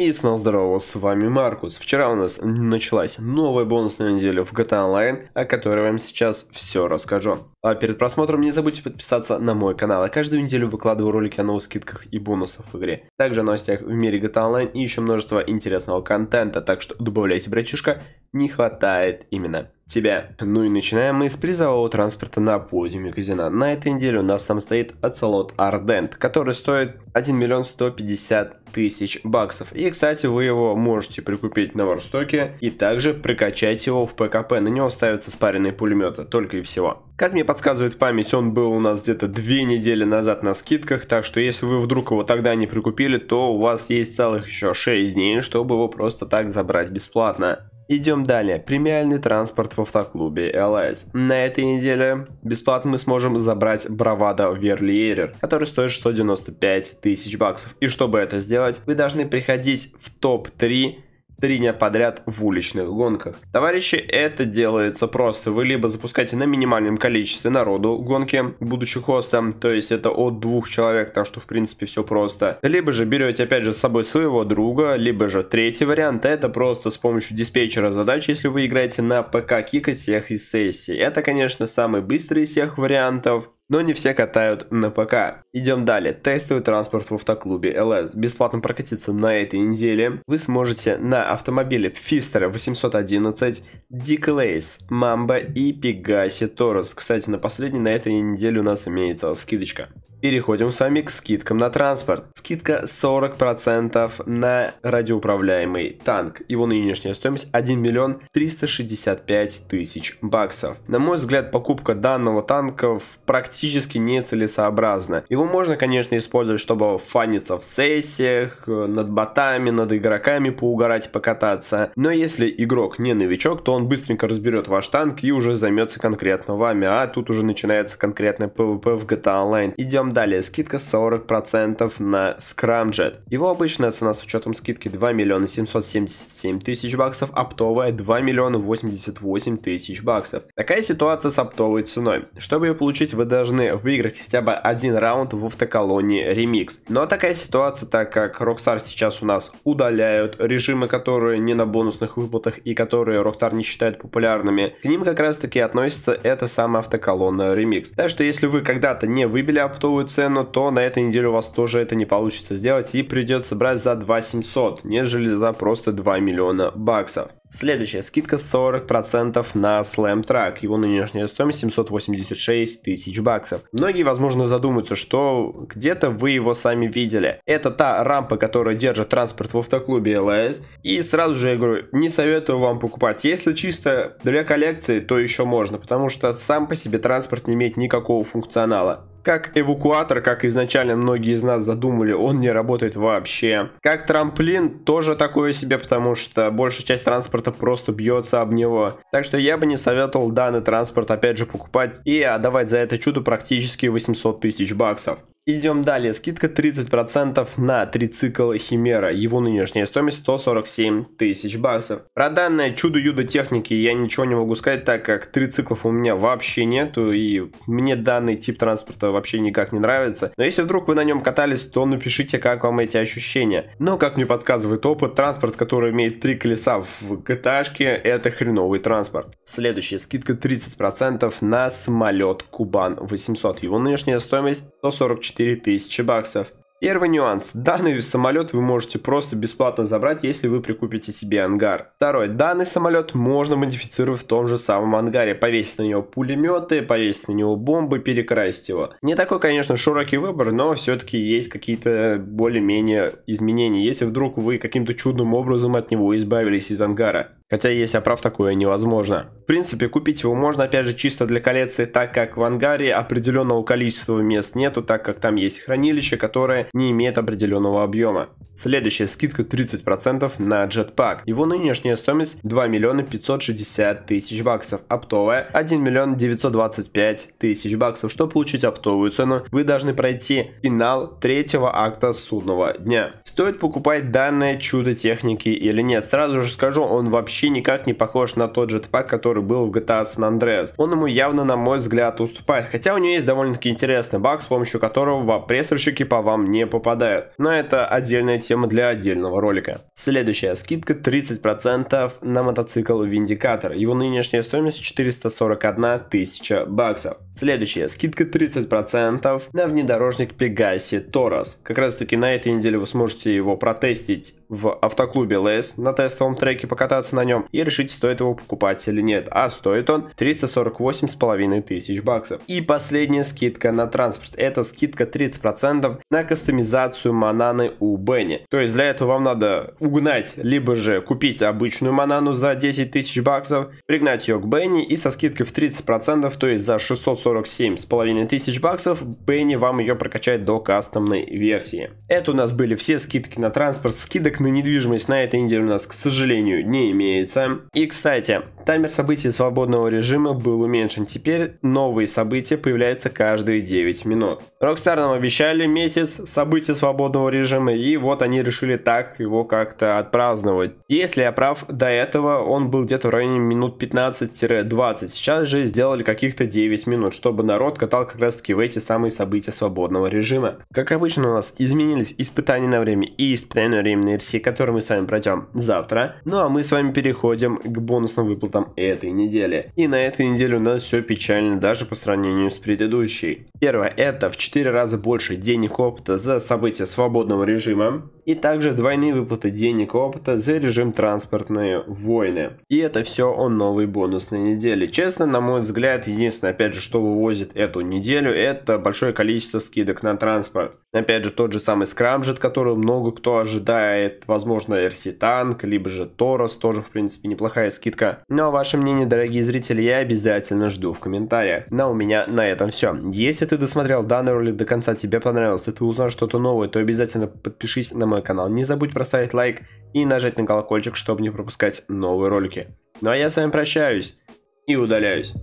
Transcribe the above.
И снова здорово, с вами Маркус. Вчера у нас началась новая бонусная неделя в GTA Online, о которой вам сейчас все расскажу. А перед просмотром не забудьте подписаться на мой канал. Я каждую неделю выкладываю ролики о новых скидках и бонусах в игре. Также о новостях в мире GTA Online и еще множество интересного контента. Так что добавляйте, братишка, не хватает именно тебя. Ну и начинаем мы с призового транспорта на подиуме казино. На этой неделе у нас там стоит Ацелот Ардент, который стоит 1 миллион 150 тысяч баксов. И, кстати, вы его можете прикупить на Варстоке и также прокачать его в ПКП. На него ставятся спаренные пулеметы, только и всего. Как мне подсказывает память, он был у нас где-то две недели назад на скидках, так что если вы вдруг его тогда не прикупили, то у вас есть целых еще 6 дней, чтобы его просто так забрать бесплатно. Идем далее. Премиальный транспорт в автоклубе LS. На этой неделе бесплатно мы сможем забрать Бравада Верлиерер, который стоит 695 тысяч баксов. И чтобы это сделать, вы должны приходить в топ-3 три дня подряд в уличных гонках. Товарищи, это делается просто. Вы либо запускаете на минимальном количестве народу гонки, будучи хостом, то есть это от двух человек, так что в принципе все просто. Либо же берете опять же с собой своего друга, либо же третий вариант, это просто с помощью диспетчера задач, если вы играете на ПК, кикать всех из сессии. Это, конечно, самый быстрый из всех вариантов, но не все катают на ПК. Идем далее. Тестовый транспорт в автоклубе LS Бесплатно прокатиться на этой неделе вы сможете на автомобиле Pfister 811, Diclays, Mamba и Pegasi Taurus. Кстати, на последний на этой неделе у нас имеется скидочка. Переходим с вами к скидкам на транспорт. Скидка 40% на радиоуправляемый танк. Его нынешняя стоимость 1 миллион 365 тысяч баксов. На мой взгляд, покупка данного танка в практике практически нецелесообразно. Его можно, конечно, использовать, чтобы фаниться в сессиях, э, над ботами, над игроками поугарать, покататься. Но если игрок не новичок, то он быстренько разберет ваш танк и уже займется конкретно вами. А тут уже начинается конкретный PvP в GTA Online. Идем далее. Скидка 40% на Scramjet. Его обычная цена с учетом скидки 2 миллиона 777 тысяч баксов, оптовая 2 миллиона 88 тысяч баксов. Такая ситуация с оптовой ценой. Чтобы ее получить, вы даже должны выиграть хотя бы один раунд в автоколонии ремикс. Но такая ситуация, так как Rockstar сейчас у нас удаляют режимы, которые не на бонусных выплатах и которые Rockstar не считает популярными, к ним как раз таки относится эта самая автоколонная ремикс. Так что если вы когда-то не выбили оптовую цену, то на этой неделе у вас тоже это не получится сделать и придется брать за 2 700, нежели за просто 2 миллиона баксов. Следующая скидка 40% на Slam Track. Его нынешняя стоимость 786 тысяч баксов. Многие, возможно, задумаются, что где-то вы его сами видели. Это та рампа, которая держит транспорт в автоклубе ЛС. И сразу же я говорю, не советую вам покупать. Если чисто для коллекции, то еще можно, потому что сам по себе транспорт не имеет никакого функционала. Как эвакуатор, как изначально многие из нас задумали, он не работает вообще. Как трамплин, тоже такое себе, потому что большая часть транспорта просто бьется об него. Так что я бы не советовал данный транспорт опять же покупать и отдавать за это чудо практически 800 тысяч баксов. Идем далее. Скидка 30% на трицикл Химера. Его нынешняя стоимость 147 тысяч баксов. Про данное чудо юдо техники я ничего не могу сказать, так как трициклов у меня вообще нету. И мне данный тип транспорта вообще никак не нравится. Но если вдруг вы на нем катались, то напишите, как вам эти ощущения. Но, как мне подсказывает опыт, транспорт, который имеет три колеса в gta это хреновый транспорт. Следующая скидка 30% на самолет Кубан 800. Его нынешняя стоимость 144 4000 баксов. Первый нюанс. Данный самолет вы можете просто бесплатно забрать, если вы прикупите себе ангар. Второй. Данный самолет можно модифицировать в том же самом ангаре. Повесить на него пулеметы, повесить на него бомбы, перекрасить его. Не такой, конечно, широкий выбор, но все-таки есть какие-то более-менее изменения, если вдруг вы каким-то чудным образом от него избавились из ангара. Хотя, есть оправ, такое невозможно. В принципе, купить его можно, опять же, чисто для коллекции, так как в ангаре определенного количества мест нету, так как там есть хранилище, которое не имеет определенного объема. Следующая скидка 30% на Jetpack. Его нынешняя стоимость 2 миллиона 560 тысяч баксов, оптовая 1 миллион 925 тысяч баксов. Чтобы получить оптовую цену, вы должны пройти финал третьего акта судного дня. Стоит покупать данное чудо техники или нет? Сразу же скажу, он вообще никак не похож на тот Jetpack, который был в GTA San Andreas. Он ему явно, на мой взгляд, уступает. Хотя у него есть довольно-таки интересный баг, с помощью которого пресс по вам не не попадают. Но это отдельная тема для отдельного ролика. Следующая скидка 30% на мотоцикл Виндикатор. Его нынешняя стоимость 441 тысяча баксов. Следующая скидка 30% на внедорожник Пегаси Торос. Как раз таки на этой неделе вы сможете его протестить в автоклубе Лейс на тестовом треке, покататься на нем и решить, стоит его покупать или нет. А стоит он 348 с половиной тысяч баксов. И последняя скидка на транспорт. Это скидка 30% на кастомизацию Мананы у Бенни. То есть для этого вам надо угнать, либо же купить обычную Манану за 10 тысяч баксов, пригнать ее к Бенни и со скидкой в 30%, то есть за 647 с половиной тысяч баксов, Бенни вам ее прокачает до кастомной версии. Это у нас были все скидки на транспорт. Скидок на недвижимость на этой неделе у нас, к сожалению, не имеется. И, кстати, Таймер событий свободного режима был уменьшен. Теперь новые события появляются каждые 9 минут. Rockstar нам обещали месяц событий свободного режима, и вот они решили так его как-то отпраздновать. Если я прав, до этого он был где-то в районе минут 15-20. Сейчас же сделали каких-то 9 минут, чтобы народ катал как раз таки в эти самые события свободного режима. Как обычно у нас изменились испытания на время и испытания на время на RC, которые мы с вами пройдем завтра. Ну а мы с вами переходим к бонусным выплатам учетом этой недели. И на этой неделе у нас все печально даже по сравнению с предыдущей. Первое, это в 4 раза больше денег опыта за события свободного режима и также двойные выплаты денег опыта за режим транспортные войны. И это все о новой бонусной неделе. Честно, на мой взгляд, единственное, опять же, что вывозит эту неделю, это большое количество скидок на транспорт. Опять же, тот же самый скрамжет, который много кто ожидает, возможно, танк, либо же Торос, тоже, в принципе, неплохая скидка. Но ваше мнение, дорогие зрители, я обязательно жду в комментариях. Но у меня на этом все. Если ты досмотрел данный ролик до конца, тебе понравилось и ты узнал что-то новое, то обязательно подпишись на мой мой канал. Не забудь поставить лайк и нажать на колокольчик, чтобы не пропускать новые ролики. Ну а я с вами прощаюсь и удаляюсь.